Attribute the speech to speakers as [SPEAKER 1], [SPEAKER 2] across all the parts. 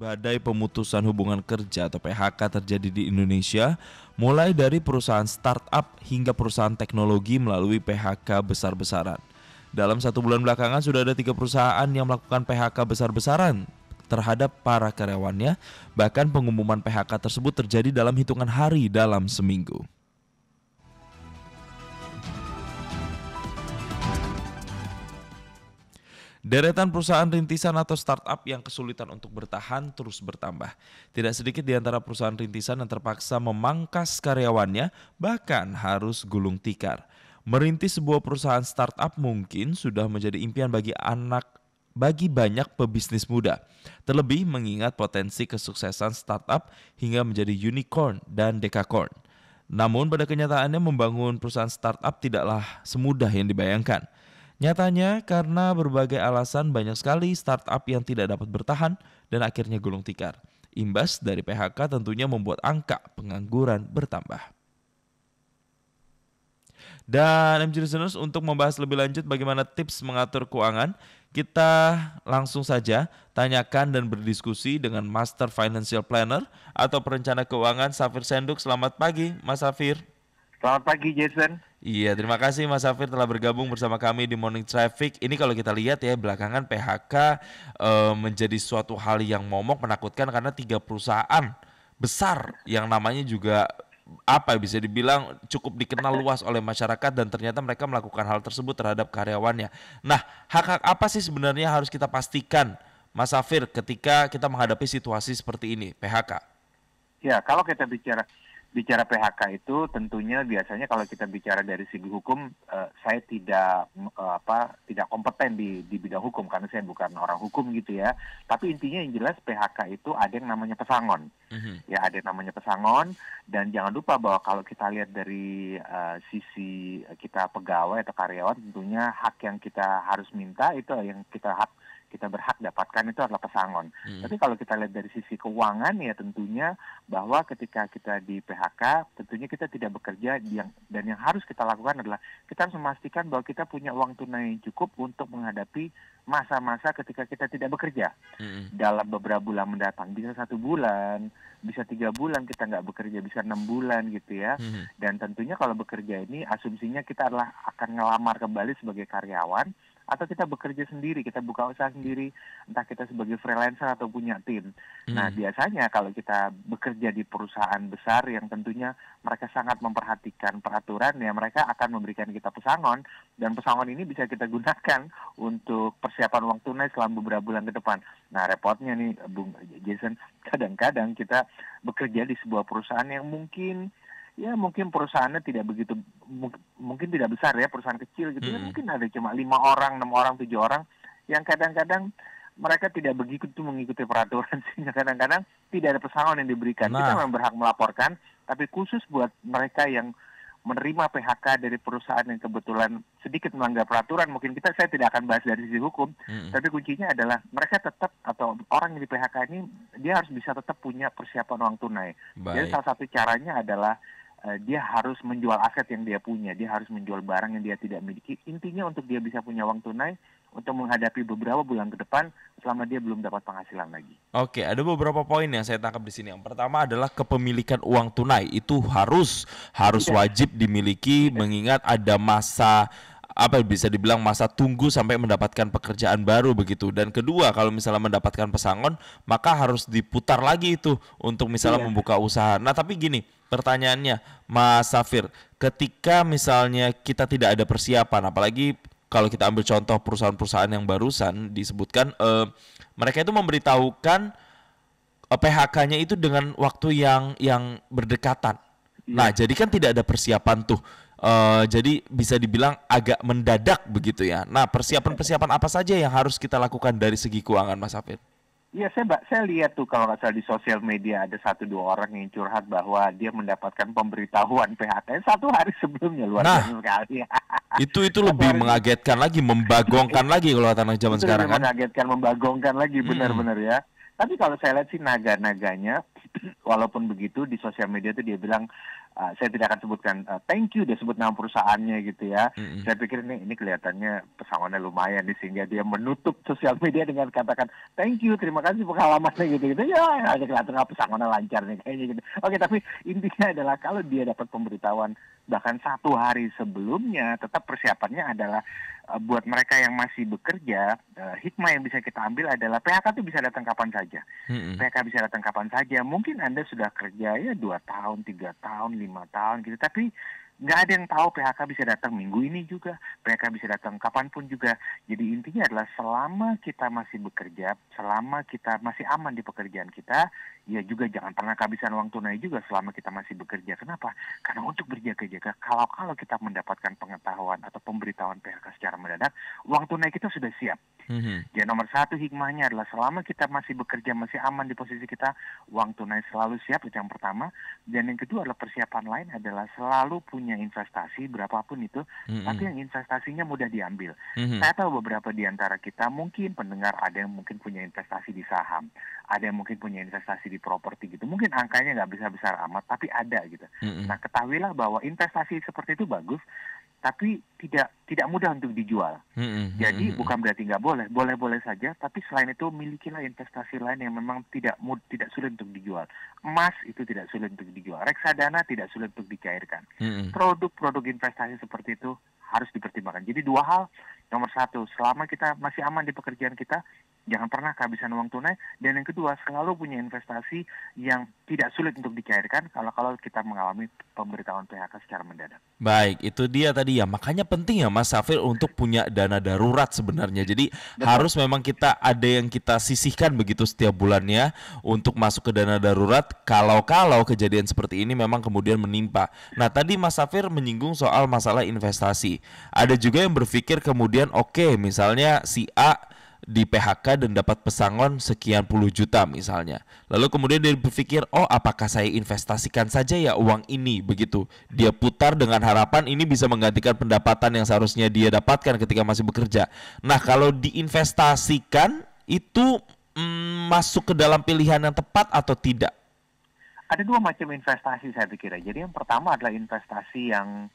[SPEAKER 1] Badai pemutusan hubungan kerja atau PHK terjadi di Indonesia, mulai dari perusahaan startup hingga perusahaan teknologi melalui PHK besar-besaran. Dalam satu bulan belakangan sudah ada tiga perusahaan yang melakukan PHK besar-besaran terhadap para karyawannya, bahkan pengumuman PHK tersebut terjadi dalam hitungan hari dalam seminggu. Deretan perusahaan rintisan atau startup yang kesulitan untuk bertahan terus bertambah. Tidak sedikit di antara perusahaan rintisan yang terpaksa memangkas karyawannya, bahkan harus gulung tikar. Merintis sebuah perusahaan startup mungkin sudah menjadi impian bagi anak bagi banyak pebisnis muda, terlebih mengingat potensi kesuksesan startup hingga menjadi unicorn dan dekakorn. Namun pada kenyataannya membangun perusahaan startup tidaklah semudah yang dibayangkan. Nyatanya, karena berbagai alasan banyak sekali startup yang tidak dapat bertahan dan akhirnya gulung tikar. Imbas dari PHK tentunya membuat angka pengangguran bertambah. Dan MG Listeners untuk membahas lebih lanjut bagaimana tips mengatur keuangan, kita langsung saja tanyakan dan berdiskusi dengan Master Financial Planner atau perencana keuangan Safir Senduk. Selamat pagi, Mas Safir. Selamat pagi, Jason. Iya, terima kasih Mas Safir telah bergabung bersama kami di Morning Traffic. Ini kalau kita lihat ya, belakangan PHK uh, eh, menjadi suatu hal yang momok menakutkan karena tiga perusahaan besar yang namanya juga apa ya, bisa dibilang cukup dikenal luas oleh masyarakat dan ternyata mereka melakukan hal tersebut terhadap karyawannya. Nah, hak-hak apa sih sebenarnya harus kita pastikan Mas Safir ketika kita menghadapi situasi seperti ini, PHK?
[SPEAKER 2] Ya, kalau kita bicara bicara PHK itu tentunya biasanya kalau kita bicara dari segi hukum uh, saya tidak uh, apa tidak kompeten di di bidang hukum karena saya bukan orang hukum gitu ya tapi intinya yang jelas PHK itu ada yang namanya pesangon mm-hmm. ya ada yang namanya pesangon dan jangan lupa bahwa kalau kita lihat dari uh, sisi kita pegawai atau karyawan tentunya hak yang kita harus minta itu yang kita hak kita berhak dapatkan itu adalah pesangon. Hmm. Tapi kalau kita lihat dari sisi keuangan ya tentunya bahwa ketika kita di PHK tentunya kita tidak bekerja yang dan yang harus kita lakukan adalah kita harus memastikan bahwa kita punya uang tunai yang cukup untuk menghadapi masa-masa ketika kita tidak bekerja
[SPEAKER 3] hmm. dalam
[SPEAKER 2] beberapa bulan mendatang bisa satu bulan bisa tiga bulan kita nggak bekerja bisa enam bulan gitu ya hmm. dan tentunya kalau bekerja ini asumsinya kita adalah akan ngelamar kembali sebagai karyawan atau kita bekerja sendiri, kita buka usaha sendiri, entah kita sebagai freelancer atau punya tim. Nah, hmm. Nah, biasanya kalau kita bekerja di perusahaan besar yang tentunya mereka sangat memperhatikan peraturan ya, mereka akan memberikan kita pesangon dan pesangon ini bisa kita gunakan untuk persiapan uang tunai selama beberapa bulan ke depan. Nah, repotnya nih Bung Jason, kadang-kadang kita bekerja di sebuah perusahaan yang mungkin ya mungkin perusahaannya tidak begitu mungkin tidak besar ya perusahaan kecil gitu ya, hmm. ya mungkin ada cuma lima orang enam orang tujuh orang yang kadang-kadang mereka tidak begitu mengikuti peraturan sehingga kadang-kadang tidak ada pesangon yang diberikan nah. kita memang berhak melaporkan tapi khusus buat mereka yang menerima PHK dari perusahaan yang kebetulan sedikit melanggar peraturan mungkin kita saya tidak akan bahas dari sisi hukum hmm. tapi kuncinya adalah mereka tetap atau orang yang di PHK ini dia harus bisa tetap punya persiapan uang tunai Baik. jadi salah satu caranya adalah Eh, dia harus menjual aset yang dia punya, dia harus menjual barang yang dia tidak miliki. Intinya untuk dia bisa punya uang tunai untuk menghadapi beberapa bulan ke depan selama dia belum dapat penghasilan lagi.
[SPEAKER 1] Oke, ada beberapa poin yang saya tangkap di sini. Yang pertama adalah kepemilikan uang tunai itu harus harus ya. wajib dimiliki ya. mengingat ada masa apa bisa dibilang masa tunggu sampai mendapatkan pekerjaan baru begitu dan kedua kalau misalnya mendapatkan pesangon maka harus diputar lagi itu untuk misalnya iya. membuka usaha. Nah, tapi gini, Pertanyaannya, Mas Safir, ketika misalnya kita tidak ada persiapan, apalagi kalau kita ambil contoh perusahaan-perusahaan yang barusan disebutkan, eh, mereka itu memberitahukan eh, PHK-nya itu dengan waktu yang yang berdekatan. Iya. Nah, jadi kan tidak ada persiapan tuh. Uh, jadi bisa dibilang agak mendadak begitu ya. Nah, persiapan-persiapan apa saja yang harus kita lakukan dari segi keuangan, Mas Afid?
[SPEAKER 2] Iya, saya mbak, saya lihat tuh kalau misalnya di sosial media ada satu dua orang yang curhat bahwa dia mendapatkan pemberitahuan PHK satu hari sebelumnya luar nah, biasa nah, sekali.
[SPEAKER 1] itu itu lebih mengagetkan lagi, membagongkan lagi kalau tanah zaman itu sekarang kan.
[SPEAKER 2] Mengagetkan, membagongkan lagi hmm. benar-benar hmm. ya. Tapi kalau saya lihat sih naga-naganya, walaupun begitu di sosial media itu dia bilang uh, saya tidak akan sebutkan uh, thank you dia sebut nama perusahaannya gitu ya. Mm-hmm. Saya pikir ini ini kelihatannya pesangonnya lumayan nih sehingga ya. dia menutup sosial media dengan katakan thank you terima kasih pengalamannya gitu gitu ya ada kelihatan pesangonnya lancar nih kayaknya gitu. Oke tapi intinya adalah kalau dia dapat pemberitahuan bahkan satu hari sebelumnya tetap persiapannya adalah uh, buat mereka yang masih bekerja uh, hikmah yang bisa kita ambil adalah PHK itu bisa datang kapan saja hmm. PHK bisa datang kapan saja mungkin anda sudah kerja ya dua tahun tiga tahun lima tahun gitu tapi nggak ada yang tahu PHK bisa datang minggu ini juga, PHK bisa datang kapanpun juga. Jadi intinya adalah selama kita masih bekerja, selama kita masih aman di pekerjaan kita, ya juga jangan pernah kehabisan uang tunai juga selama kita masih bekerja. Kenapa? Karena untuk berjaga-jaga, kalau-kalau kita mendapatkan pengetahuan atau pemberitahuan PHK secara mendadak, uang tunai kita sudah siap. Mm-hmm. Ya nomor satu hikmahnya adalah selama kita masih bekerja masih aman di posisi kita uang tunai selalu siap itu yang pertama dan yang kedua adalah persiapan lain adalah selalu punya investasi berapapun itu mm-hmm. tapi yang investasinya mudah diambil. Mm-hmm. Saya tahu beberapa di antara kita mungkin pendengar ada yang mungkin punya investasi di saham, ada yang mungkin punya investasi di properti gitu. Mungkin angkanya nggak besar besar amat tapi ada gitu. Mm-hmm. Nah ketahuilah bahwa investasi seperti itu bagus tapi tidak tidak mudah untuk dijual.
[SPEAKER 3] Hmm, hmm, hmm Jadi hmm, bukan
[SPEAKER 2] berarti nggak boleh, boleh-boleh saja. Tapi selain itu milikilah investasi lain yang memang tidak mud, tidak sulit untuk dijual. Emas itu tidak sulit untuk dijual, reksadana tidak sulit untuk dicairkan. Produk-produk investasi seperti itu harus dipertimbangkan. Jadi dua hal, nomor satu, selama kita masih aman di pekerjaan kita, jangan pernah kehabisan uang tunai dan yang kedua selalu punya investasi yang tidak sulit untuk dicairkan kalau kalau kita mengalami pemberitahuan PHK
[SPEAKER 3] secara mendadak.
[SPEAKER 1] Baik, itu dia tadi ya. Makanya penting ya Mas Safir untuk punya dana darurat sebenarnya. Jadi Betul. harus memang kita ada yang kita sisihkan begitu setiap bulannya untuk masuk ke dana darurat kalau-kalau kejadian seperti ini memang kemudian menimpa. Nah, tadi Mas Safir menyinggung soal masalah investasi. Ada juga yang berpikir kemudian oke, okay, misalnya si A di PHK dan dapat pesangon sekian puluh juta misalnya. Lalu kemudian dia berpikir, oh apakah saya investasikan saja ya uang ini begitu. Dia putar dengan harapan ini bisa menggantikan pendapatan yang seharusnya dia dapatkan ketika masih bekerja. Nah kalau diinvestasikan itu mm, masuk ke dalam pilihan yang tepat atau tidak?
[SPEAKER 2] Ada dua macam investasi saya pikir ya. Jadi yang pertama adalah investasi yang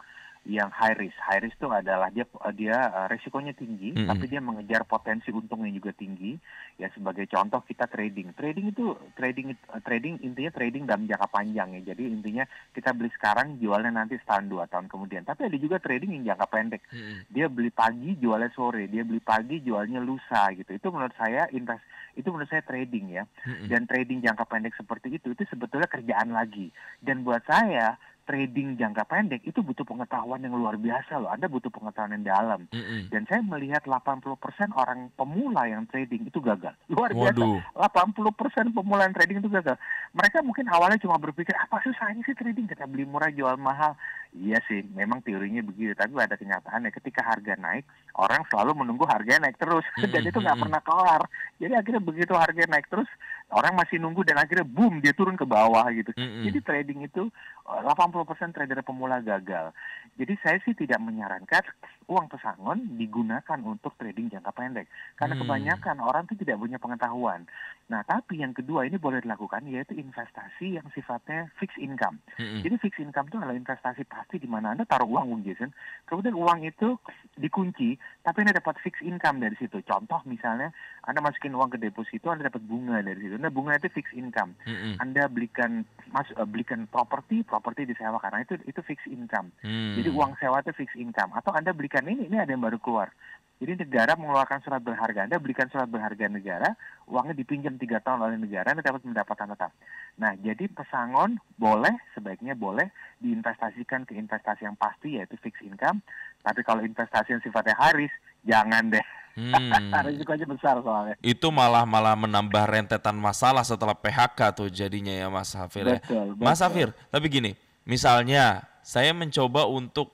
[SPEAKER 2] yang high risk. High risk itu adalah dia eh, dia eh, resikonya tinggi, mm -hmm. tapi dia mengejar potensi untung yang juga tinggi. Ya sebagai contoh kita trading. Trading itu trading eh, trading intinya trading dalam jangka panjang ya. Jadi intinya kita beli sekarang, jualnya nanti setahun dua tahun kemudian. Tapi ada juga trading yang jangka pendek. Mm -hmm. Dia beli pagi, jualnya sore. Dia beli pagi, jualnya lusa gitu. Itu menurut saya invest itu menurut saya trading ya. Mm -hmm. Dan trading jangka pendek seperti itu itu sebetulnya kerjaan lagi. Dan buat saya trading jangka pendek itu butuh pengetahuan yang luar biasa loh. Anda butuh pengetahuan yang dalam. Mm -hmm. Dan saya melihat 80% orang pemula yang trading itu gagal. Luar Waduh. biasa. 80% pemula yang trading itu gagal. Mereka mungkin awalnya cuma berpikir apa susahnya sih trading kita beli murah jual mahal. Iya sih, memang teorinya begitu, tapi ada kenyataannya ketika harga naik, orang selalu menunggu harga naik terus mm -hmm. dan itu nggak pernah kelar. Jadi akhirnya begitu harga naik terus, orang masih nunggu dan akhirnya boom dia turun ke bawah gitu. Mm -hmm. Jadi trading itu 80% eh, trader pemula gagal. Jadi saya sih tidak menyarankan uang pesangon digunakan untuk trading jangka pendek karena mm. kebanyakan orang itu tidak punya pengetahuan. Nah, tapi yang kedua ini boleh dilakukan yaitu investasi yang sifatnya fixed income. Mm -hmm. Jadi fixed income itu adalah investasi pasti di mana Anda taruh uang Bung Jason, kemudian uang itu dikunci tapi Anda dapat fixed income dari situ. Contoh misalnya Anda masukin uang ke deposito Anda dapat bunga dari situ karena bunga itu fixed income.
[SPEAKER 3] Mm-hmm. Anda
[SPEAKER 2] belikan mas uh, belikan properti, properti disewa karena itu itu fixed income. Mm. Jadi uang sewa itu fixed income. Atau Anda belikan ini, ini ada yang baru keluar. Jadi negara mengeluarkan surat berharga, Anda belikan surat berharga negara, uangnya dipinjam tiga tahun oleh negara, Anda dapat pendapatan tetap. Nah, jadi pesangon boleh, sebaiknya boleh diinvestasikan ke investasi yang pasti yaitu fixed income. Tapi kalau investasi yang sifatnya haris, jangan deh.
[SPEAKER 1] Hmm.
[SPEAKER 2] Risikonya besar soalnya.
[SPEAKER 1] Itu malah malah menambah rentetan masalah setelah PHK tuh jadinya ya Mas Hafir. Ya. Betul, ya. Mas Hafir, tapi gini, misalnya saya mencoba untuk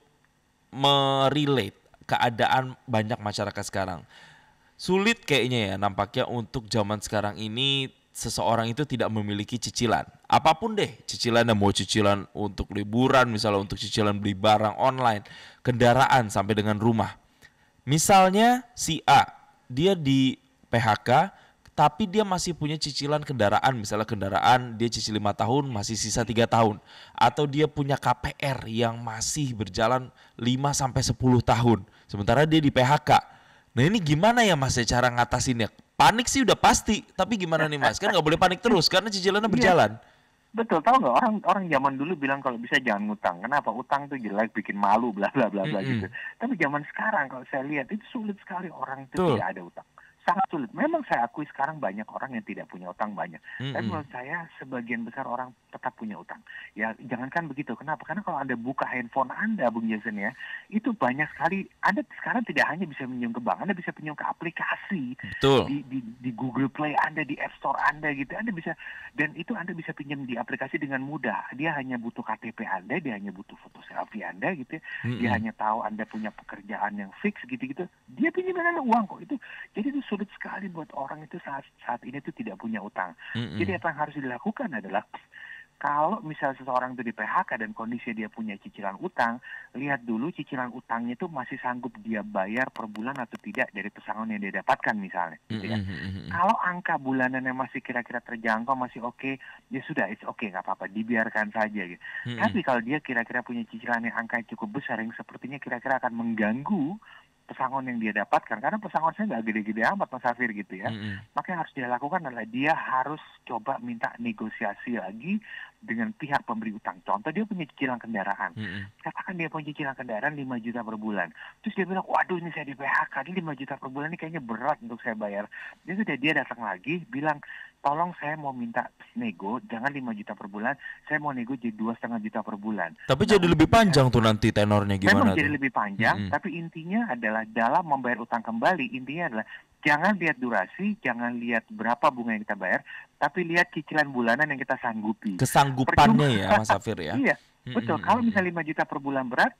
[SPEAKER 1] merelate keadaan banyak masyarakat sekarang. Sulit kayaknya ya nampaknya untuk zaman sekarang ini seseorang itu tidak memiliki cicilan. Apapun deh, cicilan dan mau cicilan untuk liburan, misalnya untuk cicilan beli barang online, kendaraan sampai dengan rumah. Misalnya si A, dia di PHK tapi dia masih punya cicilan kendaraan, misalnya kendaraan dia cicil 5 tahun masih sisa 3 tahun atau dia punya KPR yang masih berjalan 5 sampai 10 tahun. Sementara dia di PHK. Nah ini gimana ya Mas ya cara ngatasinnya? Panik sih udah pasti, tapi gimana nih Mas? Kan nggak boleh panik terus karena cicilannya iya. berjalan. Betul, tahu nggak orang orang zaman dulu bilang kalau bisa jangan ngutang. Kenapa?
[SPEAKER 2] Utang tuh jelek, bikin malu, bla bla bla bla mm -hmm. gitu. Tapi zaman sekarang kalau saya lihat itu sulit sekali orang itu tidak ada utang. Sangat sulit. Memang saya akui sekarang banyak orang yang tidak punya utang banyak. Mm -hmm. Tapi menurut saya sebagian besar orang tetap punya utang. Ya jangankan begitu. Kenapa? Karena kalau Anda buka handphone Anda, Bung Jason ya, itu banyak sekali. Anda sekarang tidak hanya bisa pinjam ke bank, Anda bisa pinjam ke aplikasi Betul. Di, di, di Google Play Anda, di App Store Anda gitu. Anda bisa dan itu Anda bisa pinjam di aplikasi dengan mudah. Dia hanya butuh KTP Anda, dia hanya butuh foto selfie Anda gitu. Mm-hmm. Dia hanya tahu Anda punya pekerjaan yang fix gitu-gitu. Dia pinjamin Anda uang kok itu. Jadi itu sulit sekali buat orang itu saat saat ini itu tidak punya utang. Mm-hmm. Jadi apa yang harus dilakukan adalah kalau misalnya seseorang itu di PHK dan kondisi dia punya cicilan utang, lihat dulu cicilan utangnya itu masih sanggup dia bayar per bulan atau tidak dari pesangon yang dia dapatkan misalnya.
[SPEAKER 3] Gitu ya. Kalau
[SPEAKER 2] angka bulanannya masih kira-kira terjangkau, masih oke, okay, ya sudah, it's okay, nggak apa-apa, dibiarkan saja. Gitu.
[SPEAKER 3] Mm-hmm. Tapi kalau
[SPEAKER 2] dia kira-kira punya cicilan yang angka cukup besar, yang sepertinya kira-kira akan mengganggu pesangon yang dia dapatkan karena pesangon saya nggak gede-gede amat mas Safir gitu ya mm -hmm. maka yang harus dia lakukan adalah dia harus coba minta negosiasi lagi dengan pihak pemberi utang. Contoh dia punya cicilan kendaraan. -hmm. Katakan dia punya cicilan kendaraan 5 juta per bulan. Terus dia bilang, waduh ini saya di PHK, ini 5 juta per bulan ini kayaknya berat untuk saya bayar. Dia sudah dia datang lagi bilang, tolong saya mau minta nego, jangan 5 juta per bulan, saya mau nego jadi dua setengah juta per bulan. Tapi nah, jadi lebih
[SPEAKER 1] nah, panjang tuh nanti tenornya gimana? Memang jadi lebih panjang, -hmm. tapi
[SPEAKER 2] intinya adalah dalam membayar utang kembali, intinya adalah jangan lihat durasi, jangan lihat berapa bunga yang kita bayar, tapi lihat cicilan bulanan yang kita sanggupi.
[SPEAKER 1] Kesanggupannya Percuma, ya Mas Safir ya. iya,
[SPEAKER 2] hmm, betul. Hmm, Kalau hmm, hmm. misalnya 5 juta per bulan berat,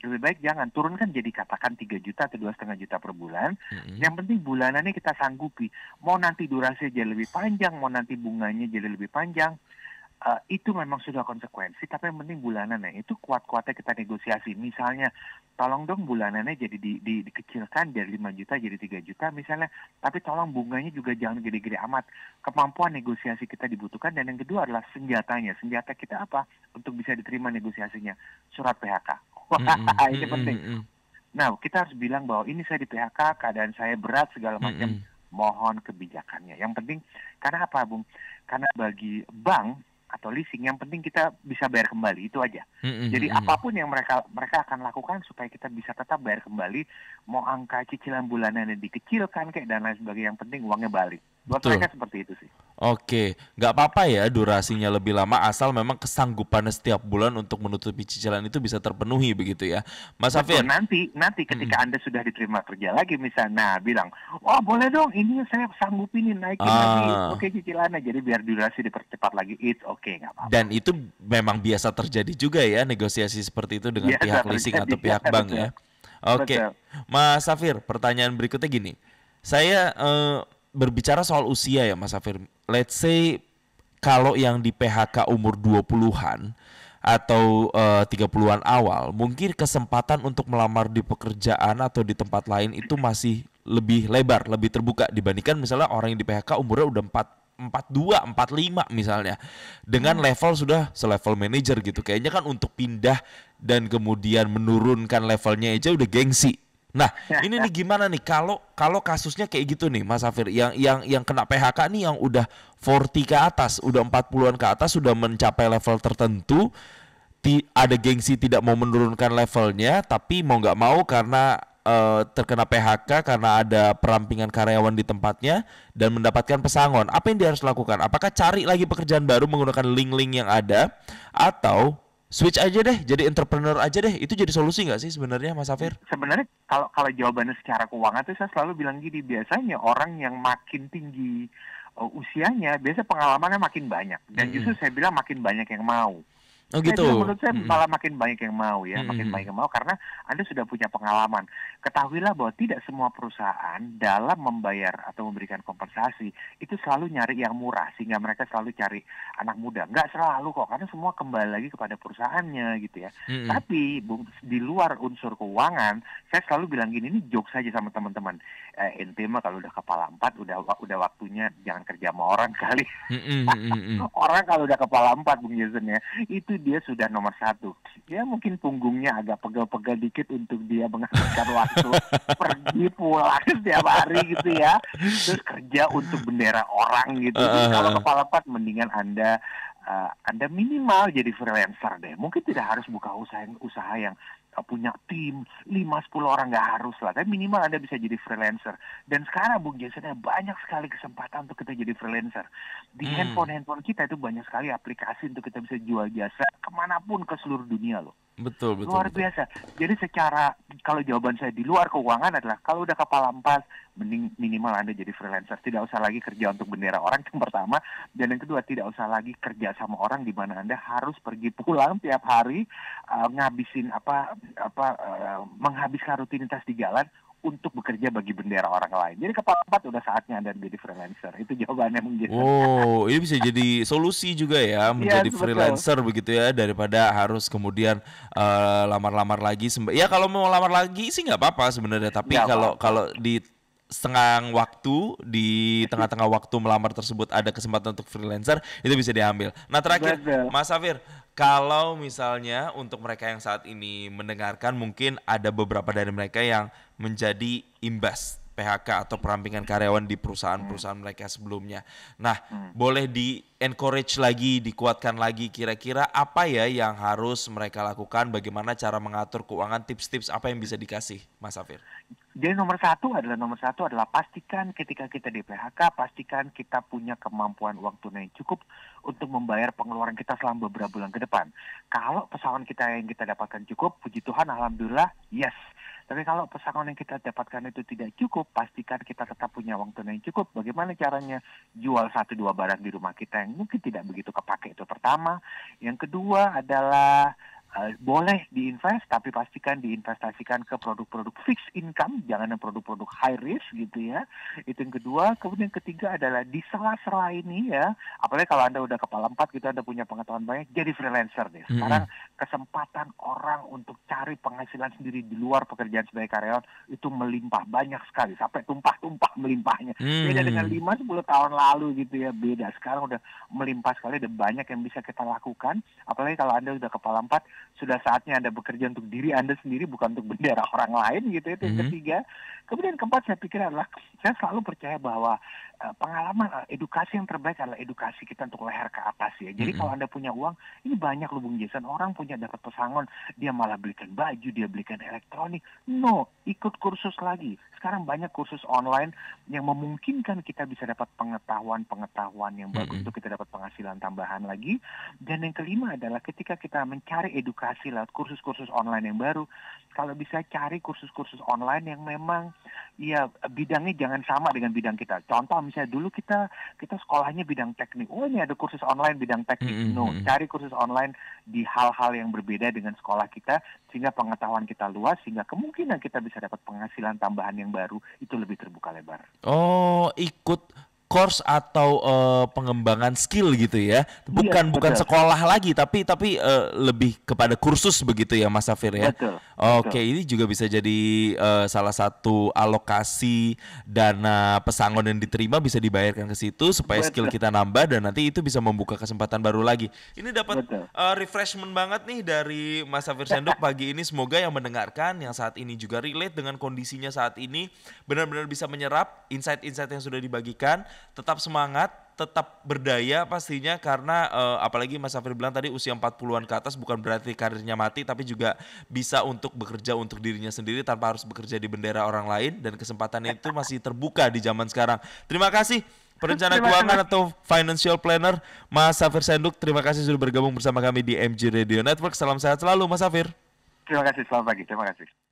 [SPEAKER 2] lebih baik jangan turunkan jadi katakan 3 juta atau dua setengah juta per bulan. hmm Yang penting bulanannya kita sanggupi. Mau nanti durasi jadi lebih panjang, mau nanti bunganya jadi lebih panjang, Eh, itu memang sudah konsekuensi tapi yang penting bulanannya itu kuat-kuatnya kita negosiasi misalnya tolong dong bulanannya jadi di, di, dikecilkan dari 5 juta jadi 3 juta misalnya tapi tolong bunganya juga jangan gede-gede amat kemampuan negosiasi kita dibutuhkan dan yang kedua adalah senjatanya senjata kita apa untuk bisa diterima negosiasinya surat PHK ini penting nah kita harus bilang bahwa ini saya di PHK keadaan saya berat segala macam mohon kebijakannya yang penting karena apa Bung karena bagi bank atau leasing yang penting kita bisa bayar kembali itu aja mm-hmm. jadi apapun yang mereka mereka akan lakukan supaya kita bisa tetap bayar kembali mau angka cicilan bulanan yang dikecilkan kayak dan lain sebagainya yang penting uangnya balik Buat Tuh. mereka seperti itu sih.
[SPEAKER 1] Oke, nggak apa-apa ya durasinya lebih lama asal memang kesanggupan setiap bulan untuk menutupi cicilan itu bisa terpenuhi begitu ya, Mas Safir.
[SPEAKER 2] Nanti, nanti ketika hmm. anda sudah diterima kerja lagi misalnya, nah, bilang, oh boleh dong, ini saya sanggup ini naikin ah. lagi, oke cicilannya,
[SPEAKER 1] jadi biar durasi dipercepat lagi, it's oke okay, nggak apa-apa. Dan itu memang biasa terjadi juga ya negosiasi seperti itu dengan biasa pihak leasing atau pihak bank ya. betul. ya. Oke, okay. Mas Safir, pertanyaan berikutnya gini, saya uh, berbicara soal usia ya Mas Afir, let's say kalau yang di PHK umur 20-an atau eh, uh, 30-an awal, mungkin kesempatan untuk melamar di pekerjaan atau di tempat lain itu masih lebih lebar, lebih terbuka dibandingkan misalnya orang yang di PHK umurnya udah 4 42, 45 misalnya. Dengan hmm. level sudah selevel manager gitu. Kayaknya kan untuk pindah dan kemudian menurunkan levelnya aja udah gengsi Nah, ya, ini ya. nih gimana nih kalau kalau kasusnya kayak gitu nih Mas Safir yang yang yang kena PHK nih yang udah 40 ke atas, udah 40-an ke atas sudah mencapai level tertentu ti, ada gengsi tidak mau menurunkan levelnya tapi mau nggak mau karena uh, terkena PHK karena ada perampingan karyawan di tempatnya dan mendapatkan pesangon. Apa yang dia harus lakukan? Apakah cari lagi pekerjaan baru menggunakan link-link yang ada atau switch aja deh, jadi entrepreneur aja deh. Itu jadi solusi nggak sih sebenarnya, Mas Safir?
[SPEAKER 2] Sebenarnya kalau kalau jawabannya secara keuangan tuh saya selalu bilang gini, biasanya orang yang makin tinggi uh, usianya, biasa pengalamannya makin banyak. Dan hmm. justru saya bilang makin banyak yang mau. Oh gitu. Nah, menurut saya malah makin banyak yang mau ya, makin banyak yang mau karena Anda sudah punya pengalaman. Ketahuilah bahwa tidak semua perusahaan dalam membayar atau memberikan kompensasi itu selalu nyari yang murah sehingga mereka selalu cari anak muda. Enggak selalu kok karena semua kembali lagi kepada perusahaannya gitu ya. Mm-hmm. Tapi di luar unsur keuangan, saya selalu bilang gini, ini joke saja sama teman-teman. Eh, ente kalau udah kepala empat udah udah waktunya jangan kerja sama orang kali.
[SPEAKER 3] Mm-hmm.
[SPEAKER 2] orang kalau udah kepala empat Bung Jason ya, itu dia sudah nomor satu. Ya mungkin punggungnya agak pegel-pegel dikit untuk dia menghabiskan waktu pergi pulang setiap hari gitu ya. Terus kerja untuk bendera orang gitu. -huh. kalau kepala empat mendingan anda uh, Anda minimal jadi freelancer deh. Mungkin tidak harus buka usaha usaha yang punya tim, 5-10 orang nggak harus lah. Tapi minimal Anda bisa jadi freelancer. Dan sekarang Bung Jason ada ya, banyak sekali kesempatan untuk kita jadi freelancer.
[SPEAKER 3] Di hmm. handphone-handphone
[SPEAKER 2] hmm. kita itu banyak sekali aplikasi untuk kita bisa jual jasa kemanapun ke seluruh dunia loh.
[SPEAKER 1] Betul, betul. Luar betul.
[SPEAKER 2] biasa. Jadi secara kalau jawaban saya di luar keuangan adalah kalau udah kepala empat mending minimal Anda jadi freelancer, tidak usah lagi kerja untuk bendera orang yang pertama dan yang kedua tidak usah lagi kerja sama orang di mana Anda harus pergi pulang tiap hari uh, ngabisin apa apa uh, menghabiskan rutinitas di jalan untuk bekerja bagi bendera orang lain. Jadi kepala empat udah saatnya Anda jadi freelancer. Itu jawabannya mungkin.
[SPEAKER 1] Oh, ini bisa jadi solusi juga ya iya, menjadi ya, freelancer begitu ya daripada harus kemudian eh, lamar-lamar uh, lagi. Ya kalau mau lamar lagi sih nggak apa-apa sebenarnya. Tapi kalau kalau di setengah waktu di tengah-tengah waktu melamar tersebut ada kesempatan untuk freelancer itu bisa diambil. Nah terakhir Mas Safir, kalau misalnya untuk mereka yang saat ini mendengarkan mungkin ada beberapa dari mereka yang menjadi imbas PHK atau perampingan karyawan di perusahaan-perusahaan hmm. mereka sebelumnya. Nah, hmm. boleh di encourage lagi, dikuatkan lagi kira-kira apa ya yang harus mereka lakukan, bagaimana cara mengatur keuangan, tips-tips apa yang bisa dikasih, Mas Safir?
[SPEAKER 2] Jadi nomor satu adalah nomor satu adalah pastikan ketika kita di PHK, pastikan kita punya kemampuan uang tunai cukup untuk membayar pengeluaran kita selama beberapa bulan ke depan. Kalau pesawat kita yang kita dapatkan cukup, puji Tuhan, alhamdulillah, yes tapi kalau pesangon yang kita dapatkan itu tidak cukup, pastikan kita tetap punya uang tunai yang cukup. Bagaimana caranya jual satu dua barang di rumah kita yang mungkin tidak begitu kepake itu pertama. Yang kedua adalah Eh, boleh diinvest tapi pastikan diinvestasikan ke produk-produk fixed income jangan yang produk-produk high risk gitu ya itu yang kedua kemudian yang ketiga adalah di sela-sela ini ya apalagi kalau anda udah kepala empat gitu anda punya pengetahuan banyak jadi freelancer deh sekarang mm-hmm. kesempatan orang untuk cari penghasilan sendiri di luar pekerjaan sebagai karyawan itu melimpah banyak sekali sampai tumpah-tumpah melimpahnya mm-hmm. beda dengan lima sepuluh tahun lalu gitu ya beda sekarang udah melimpah sekali ada banyak yang bisa kita lakukan apalagi kalau anda udah kepala empat sudah saatnya Anda bekerja untuk diri Anda sendiri bukan untuk bendera orang lain gitu itu yang mm -hmm. ketiga. Kemudian keempat saya pikir adalah saya selalu percaya bahwa Eh, pengalaman eh, edukasi yang terbaik adalah edukasi kita untuk leher ke atas ya. Jadi mm -hmm. kalau Anda punya uang, ini banyak lubung Jason orang punya dapat pesangon, dia malah belikan baju, dia belikan elektronik. No, ikut kursus lagi. Sekarang banyak kursus online yang memungkinkan kita bisa dapat pengetahuan-pengetahuan yang bagus mm -hmm. untuk kita dapat penghasilan tambahan lagi. Dan yang kelima adalah ketika kita mencari edukasi lewat kursus-kursus online yang baru, kalau bisa cari kursus-kursus online yang memang ya bidangnya jangan sama dengan bidang kita. Contoh misalnya dulu kita kita sekolahnya bidang teknik, oh ini ada kursus online bidang teknik, mm -hmm. no, cari kursus online di hal-hal yang berbeda dengan sekolah kita sehingga pengetahuan kita luas sehingga kemungkinan kita bisa dapat penghasilan tambahan yang baru itu lebih terbuka
[SPEAKER 3] lebar.
[SPEAKER 1] Oh, ikut course atau uh, pengembangan skill gitu ya. Bukan iya, bukan sekolah lagi tapi tapi uh, lebih kepada kursus begitu ya Mas Safir ya. Betul. Oke, betul. ini juga bisa jadi uh, salah satu alokasi dana pesangon yang diterima bisa dibayarkan ke situ supaya betul. skill kita nambah dan nanti itu bisa membuka kesempatan baru lagi. Ini dapat uh, refreshment banget nih dari Mas Safir Sendok pagi ini semoga yang mendengarkan yang saat ini juga relate dengan kondisinya saat ini benar-benar bisa menyerap insight-insight yang sudah dibagikan tetap semangat, tetap berdaya pastinya karena uh, apalagi Mas Safir bilang tadi usia 40-an ke atas bukan berarti karirnya mati tapi juga bisa untuk bekerja untuk dirinya sendiri tanpa harus bekerja di bendera orang lain dan kesempatan itu masih terbuka di zaman sekarang. Terima kasih perencana keuangan atau financial planner Mas Safir Senduk. Terima kasih sudah bergabung bersama kami di MG Radio Network. Salam sehat selalu Mas Safir.
[SPEAKER 2] Terima kasih selamat pagi. Terima kasih.